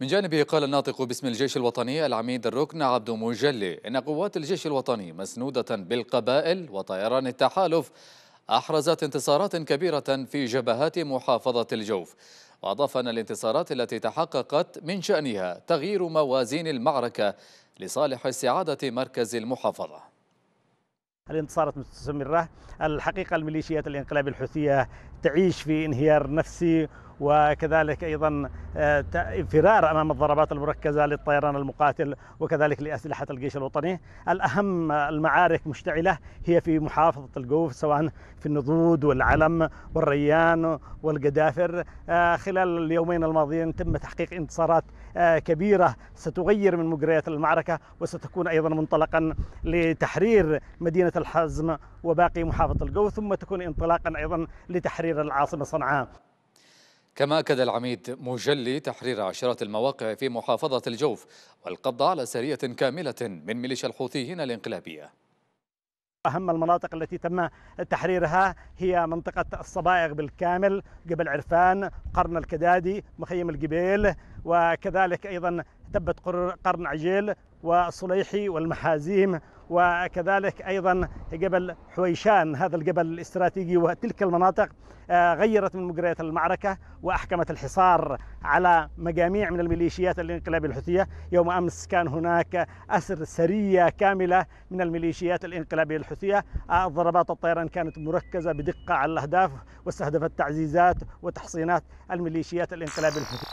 من جانبه قال الناطق باسم الجيش الوطني العميد الركن عبد مجلي إن قوات الجيش الوطني مسنودة بالقبائل وطيران التحالف أحرزت انتصارات كبيرة في جبهات محافظة الجوف وأضاف أن الانتصارات التي تحققت من شأنها تغيير موازين المعركة لصالح استعادة مركز المحافظة الانتصارات مستمرة الحقيقة الميليشيات الانقلاب الحوثية تعيش في انهيار نفسي وكذلك ايضا آه، فرار امام الضربات المركزه للطيران المقاتل وكذلك لاسلحه الجيش الوطني، الاهم المعارك مشتعله هي في محافظه الجوف سواء في النضود والعلم والريان والقدافر، آه، خلال اليومين الماضيين تم تحقيق انتصارات آه، كبيره ستغير من مجريات المعركه وستكون ايضا منطلقا لتحرير مدينه الحزم وباقي محافظه الجوف ثم تكون انطلاقا ايضا لتحرير تحرير العاصمة صنعاء كما أكد العميد مجلي تحرير عشرات المواقع في محافظة الجوف والقبض على سرية كاملة من ميليشيا الحوثيين الانقلابية أهم المناطق التي تم تحريرها هي منطقة الصبائغ بالكامل جبل عرفان قرن الكدادي مخيم الجبيل وكذلك أيضا تبت قرن عجيل والصليحي والمحازيم وكذلك أيضا جبل حويشان هذا الجبل الاستراتيجي وتلك المناطق آه، غيرت من مجريات المعركة وأحكمت الحصار على مجاميع من الميليشيات الانقلابية الحوثية يوم أمس كان هناك أسر سرية كاملة من الميليشيات الانقلابية الحوثية آه، ضربات الطيران كانت مركزة بدقة على الأهداف واستهدفت تعزيزات وتحصينات الميليشيات الانقلابية الحوثية